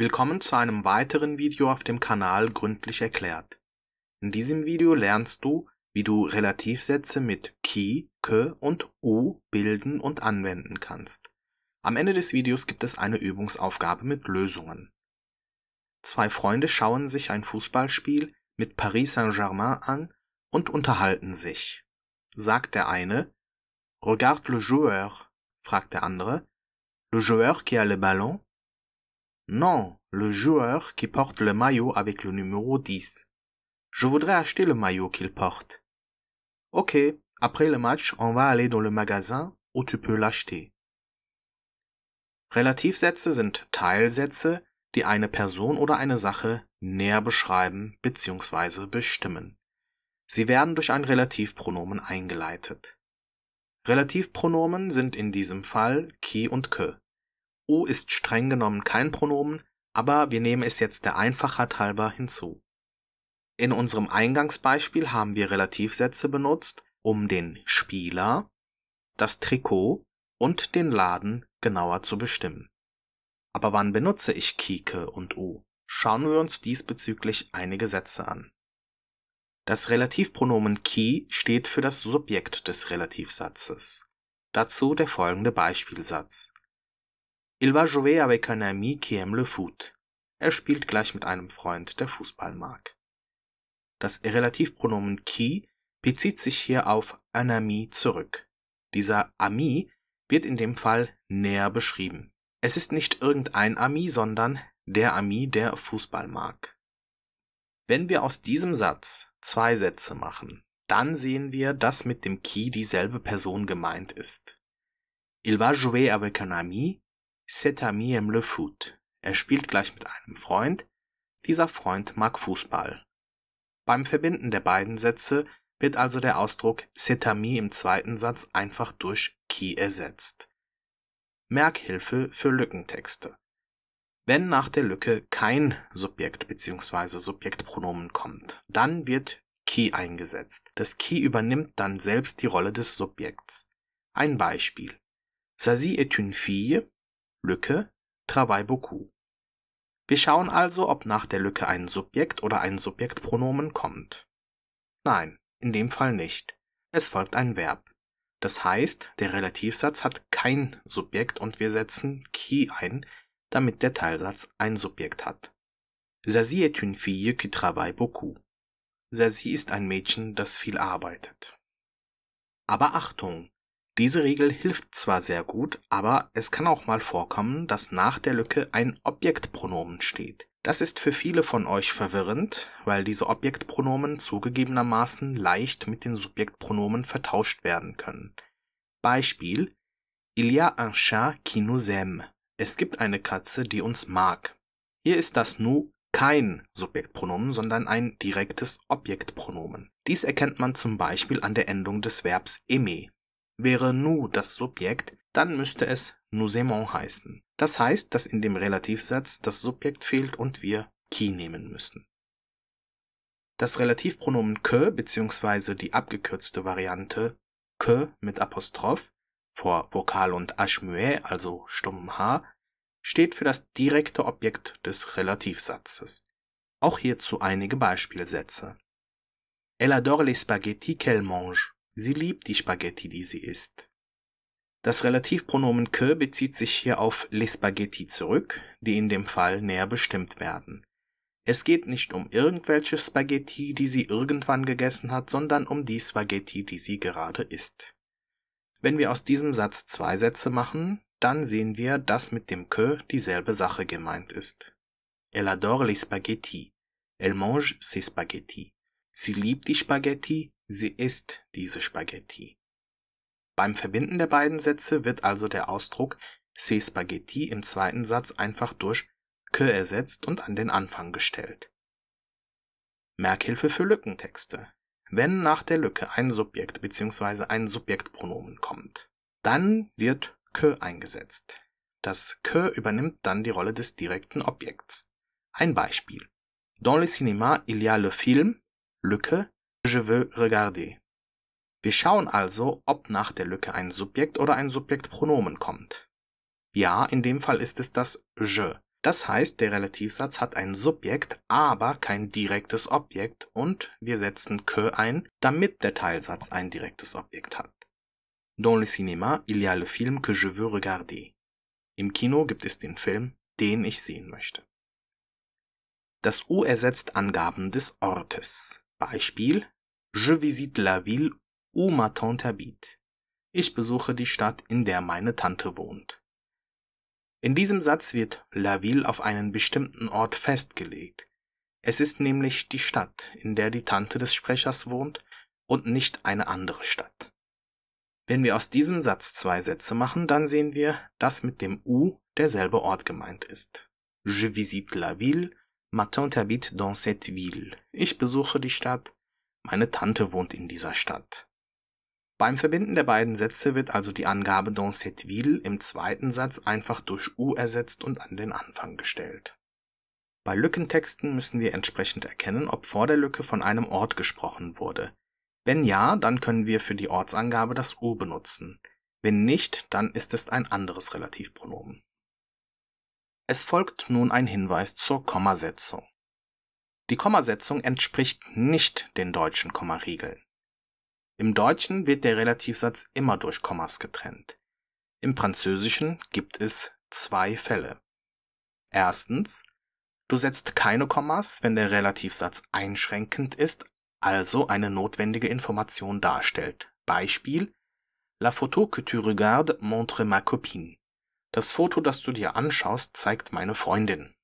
Willkommen zu einem weiteren Video auf dem Kanal Gründlich erklärt. In diesem Video lernst du, wie du Relativsätze mit ki, ke und u bilden und anwenden kannst. Am Ende des Videos gibt es eine Übungsaufgabe mit Lösungen. Zwei Freunde schauen sich ein Fußballspiel mit Paris Saint-Germain an und unterhalten sich. Sagt der eine, Regarde le joueur, fragt der andere, le joueur qui a le ballon, Non, le joueur qui porte le maillot avec le numéro 10. Je voudrais acheter le maillot qu'il porte. Ok, après le match, on va aller dans le Magasin où tu peux l'acheter. Relativsätze sind Teilsätze, die eine Person oder eine Sache näher beschreiben bzw. bestimmen. Sie werden durch ein Relativpronomen eingeleitet. Relativpronomen sind in diesem Fall ki und kö. U ist streng genommen kein Pronomen, aber wir nehmen es jetzt der Einfachheit halber hinzu. In unserem Eingangsbeispiel haben wir Relativsätze benutzt, um den Spieler, das Trikot und den Laden genauer zu bestimmen. Aber wann benutze ich Kike und U? Schauen wir uns diesbezüglich einige Sätze an. Das Relativpronomen ki steht für das Subjekt des Relativsatzes. Dazu der folgende Beispielsatz. Il va jouer avec un ami qui aime le foot. Er spielt gleich mit einem Freund, der Fußball mag. Das Relativpronomen qui bezieht sich hier auf un ami zurück. Dieser ami wird in dem Fall näher beschrieben. Es ist nicht irgendein ami, sondern der ami, der Fußball mag. Wenn wir aus diesem Satz zwei Sätze machen, dann sehen wir, dass mit dem qui dieselbe Person gemeint ist. Il va jouer avec un ami C'est ami aime le foot. Er spielt gleich mit einem Freund. Dieser Freund mag Fußball. Beim Verbinden der beiden Sätze wird also der Ausdruck C'est ami im zweiten Satz einfach durch qui ersetzt. Merkhilfe für Lückentexte. Wenn nach der Lücke kein Subjekt bzw. Subjektpronomen kommt, dann wird qui eingesetzt. Das qui übernimmt dann selbst die Rolle des Subjekts. Ein Beispiel. Sasi est une fille, Lücke Travail beaucoup. Wir schauen also, ob nach der Lücke ein Subjekt oder ein Subjektpronomen kommt. Nein, in dem Fall nicht. Es folgt ein Verb. Das heißt, der Relativsatz hat kein Subjekt und wir setzen qui ein, damit der Teilsatz ein Subjekt hat. Sasi est une fille qui travaille beaucoup. Sasi ist ein Mädchen, das viel arbeitet. Aber Achtung, diese Regel hilft zwar sehr gut, aber es kann auch mal vorkommen, dass nach der Lücke ein Objektpronomen steht. Das ist für viele von euch verwirrend, weil diese Objektpronomen zugegebenermaßen leicht mit den Subjektpronomen vertauscht werden können. Beispiel: Il y a un chat qui nous aime. Es gibt eine Katze, die uns mag. Hier ist das nu kein Subjektpronomen, sondern ein direktes Objektpronomen. Dies erkennt man zum Beispiel an der Endung des Verbs aimer. Wäre Nu das Subjekt, dann müsste es Nusement heißen. Das heißt, dass in dem Relativsatz das Subjekt fehlt und wir qui nehmen müssten. Das Relativpronomen que bzw. die abgekürzte Variante que mit Apostroph vor Vokal und Aschmue, also stummem H, steht für das direkte Objekt des Relativsatzes. Auch hierzu einige Beispielsätze. Elle adore les spaghetti qu'elle mange. Sie liebt die Spaghetti, die sie isst. Das Relativpronomen que bezieht sich hier auf les Spaghetti zurück, die in dem Fall näher bestimmt werden. Es geht nicht um irgendwelche Spaghetti, die sie irgendwann gegessen hat, sondern um die Spaghetti, die sie gerade isst. Wenn wir aus diesem Satz zwei Sätze machen, dann sehen wir, dass mit dem que dieselbe Sache gemeint ist. Elle adore les spaghetti. Elle mange ses spaghetti. Sie liebt die Spaghetti, Sie isst diese Spaghetti. Beim Verbinden der beiden Sätze wird also der Ausdruck se Spaghetti im zweiten Satz einfach durch que ersetzt und an den Anfang gestellt. Merkhilfe für Lückentexte. Wenn nach der Lücke ein Subjekt bzw. ein Subjektpronomen kommt, dann wird que eingesetzt. Das que übernimmt dann die Rolle des direkten Objekts. Ein Beispiel. Dans le cinéma, il y a le film, Lücke, je veux regarder. Wir schauen also, ob nach der Lücke ein Subjekt oder ein Subjektpronomen kommt. Ja, in dem Fall ist es das je. Das heißt, der Relativsatz hat ein Subjekt, aber kein direktes Objekt und wir setzen que ein, damit der Teilsatz ein direktes Objekt hat. Dans le cinéma, il y a le film que je veux regarder. Im Kino gibt es den Film, den ich sehen möchte. Das U ersetzt Angaben des Ortes. Beispiel Je visite la ville où ma tante habite. Ich besuche die Stadt, in der meine Tante wohnt. In diesem Satz wird la ville auf einen bestimmten Ort festgelegt. Es ist nämlich die Stadt, in der die Tante des Sprechers wohnt und nicht eine andere Stadt. Wenn wir aus diesem Satz zwei Sätze machen, dann sehen wir, dass mit dem U derselbe Ort gemeint ist. Je visite la ville, ma tante habite dans cette ville. Ich besuche die Stadt, meine Tante wohnt in dieser Stadt. Beim Verbinden der beiden Sätze wird also die Angabe dans cette ville im zweiten Satz einfach durch u ersetzt und an den Anfang gestellt. Bei Lückentexten müssen wir entsprechend erkennen, ob vor der Lücke von einem Ort gesprochen wurde. Wenn ja, dann können wir für die Ortsangabe das u benutzen. Wenn nicht, dann ist es ein anderes Relativpronomen. Es folgt nun ein Hinweis zur Kommasetzung die Kommasetzung entspricht nicht den deutschen Kommaregeln. Im Deutschen wird der Relativsatz immer durch Kommas getrennt. Im Französischen gibt es zwei Fälle. Erstens, du setzt keine Kommas, wenn der Relativsatz einschränkend ist, also eine notwendige Information darstellt. Beispiel La photo que tu regardes montre ma copine. Das Foto, das du dir anschaust, zeigt meine Freundin.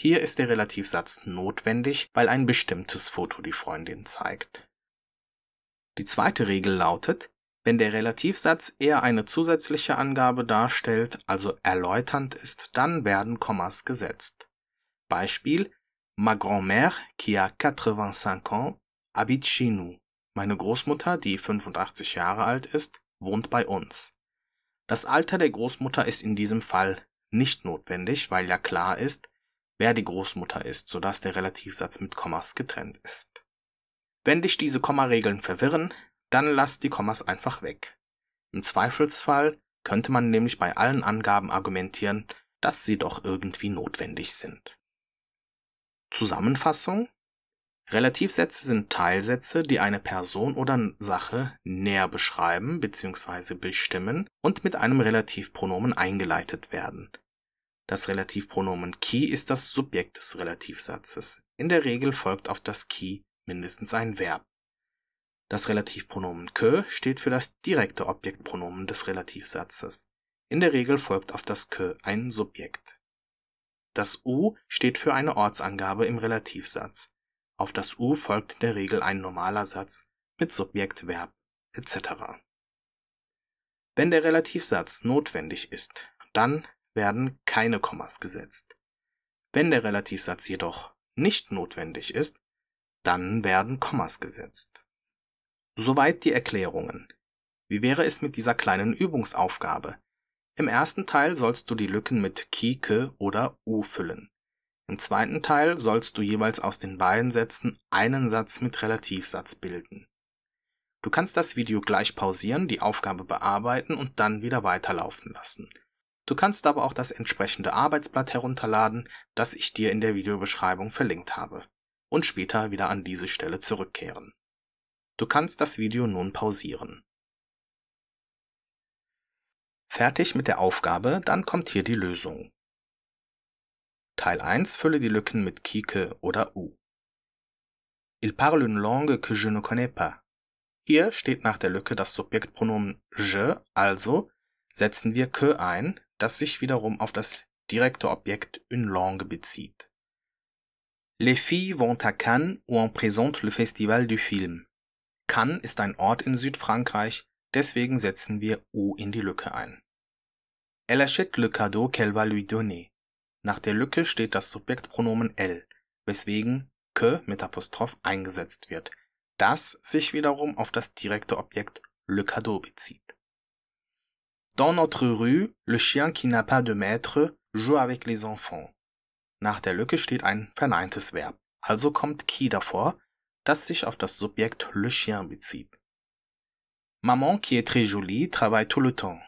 Hier ist der Relativsatz notwendig, weil ein bestimmtes Foto die Freundin zeigt. Die zweite Regel lautet, wenn der Relativsatz eher eine zusätzliche Angabe darstellt, also erläuternd ist, dann werden Kommas gesetzt. Beispiel Ma grand-mère, qui a 85 ans, habite chez nous. Meine Großmutter, die 85 Jahre alt ist, wohnt bei uns. Das Alter der Großmutter ist in diesem Fall nicht notwendig, weil ja klar ist, wer die Großmutter ist, sodass der Relativsatz mit Kommas getrennt ist. Wenn dich diese Kommaregeln verwirren, dann lass die Kommas einfach weg. Im Zweifelsfall könnte man nämlich bei allen Angaben argumentieren, dass sie doch irgendwie notwendig sind. Zusammenfassung Relativsätze sind Teilsätze, die eine Person oder Sache näher beschreiben bzw. bestimmen und mit einem Relativpronomen eingeleitet werden. Das Relativpronomen qui ist das Subjekt des Relativsatzes. In der Regel folgt auf das qui mindestens ein Verb. Das Relativpronomen que steht für das direkte Objektpronomen des Relativsatzes. In der Regel folgt auf das que ein Subjekt. Das u steht für eine Ortsangabe im Relativsatz. Auf das u folgt in der Regel ein normaler Satz mit Subjekt, Verb etc. Wenn der Relativsatz notwendig ist, dann werden keine Kommas gesetzt. Wenn der Relativsatz jedoch nicht notwendig ist, dann werden Kommas gesetzt. Soweit die Erklärungen. Wie wäre es mit dieser kleinen Übungsaufgabe? Im ersten Teil sollst du die Lücken mit Kike oder U füllen. Im zweiten Teil sollst du jeweils aus den beiden Sätzen einen Satz mit Relativsatz bilden. Du kannst das Video gleich pausieren, die Aufgabe bearbeiten und dann wieder weiterlaufen lassen. Du kannst aber auch das entsprechende Arbeitsblatt herunterladen, das ich dir in der Videobeschreibung verlinkt habe, und später wieder an diese Stelle zurückkehren. Du kannst das Video nun pausieren. Fertig mit der Aufgabe, dann kommt hier die Lösung. Teil 1 fülle die Lücken mit Kike oder U. Il parle une langue que je ne connais pas. Hier steht nach der Lücke das Subjektpronomen je, also setzen wir que ein, das sich wiederum auf das direkte Objekt une langue bezieht. Les filles vont à Cannes où on présente le Festival du Film. Cannes ist ein Ort in Südfrankreich, deswegen setzen wir O in die Lücke ein. Elle achète le cadeau qu'elle va lui donner. Nach der Lücke steht das Subjektpronomen elle, weswegen que mit Apostroph eingesetzt wird, das sich wiederum auf das direkte Objekt le cadeau bezieht. Dans notre rue, le chien qui n'a pas de maître joue avec les enfants. Nach der Lücke steht ein verneintes Verb, also kommt qui davor, das sich auf das Subjekt le chien bezieht. Maman qui est très jolie travaille tout le temps.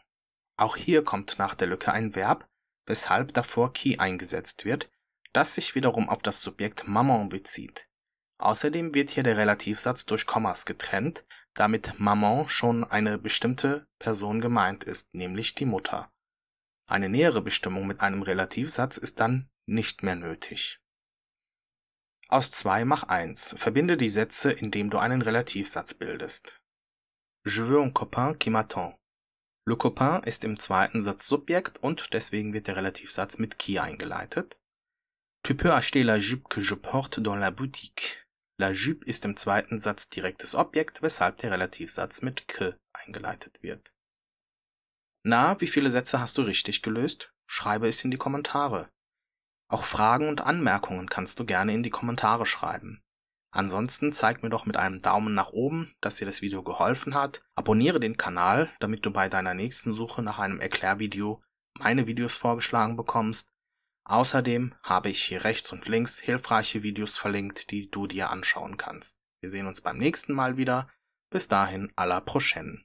Auch hier kommt nach der Lücke ein Verb, weshalb davor qui eingesetzt wird, das sich wiederum auf das Subjekt Maman bezieht. Außerdem wird hier der Relativsatz durch Kommas getrennt, damit Maman schon eine bestimmte Person gemeint ist, nämlich die Mutter. Eine nähere Bestimmung mit einem Relativsatz ist dann nicht mehr nötig. Aus 2 mach 1. Verbinde die Sätze, indem du einen Relativsatz bildest. Je veux un copain qui m'attend. Le copain ist im zweiten Satz Subjekt und deswegen wird der Relativsatz mit qui eingeleitet. Tu peux acheter la jupe que je porte dans la boutique. La jupe ist im zweiten Satz direktes Objekt, weshalb der Relativsatz mit que eingeleitet wird. Na, wie viele Sätze hast du richtig gelöst? Schreibe es in die Kommentare. Auch Fragen und Anmerkungen kannst du gerne in die Kommentare schreiben. Ansonsten zeig mir doch mit einem Daumen nach oben, dass dir das Video geholfen hat. Abonniere den Kanal, damit du bei deiner nächsten Suche nach einem Erklärvideo meine Videos vorgeschlagen bekommst Außerdem habe ich hier rechts und links hilfreiche Videos verlinkt, die du dir anschauen kannst. Wir sehen uns beim nächsten Mal wieder. Bis dahin, à la prochaine.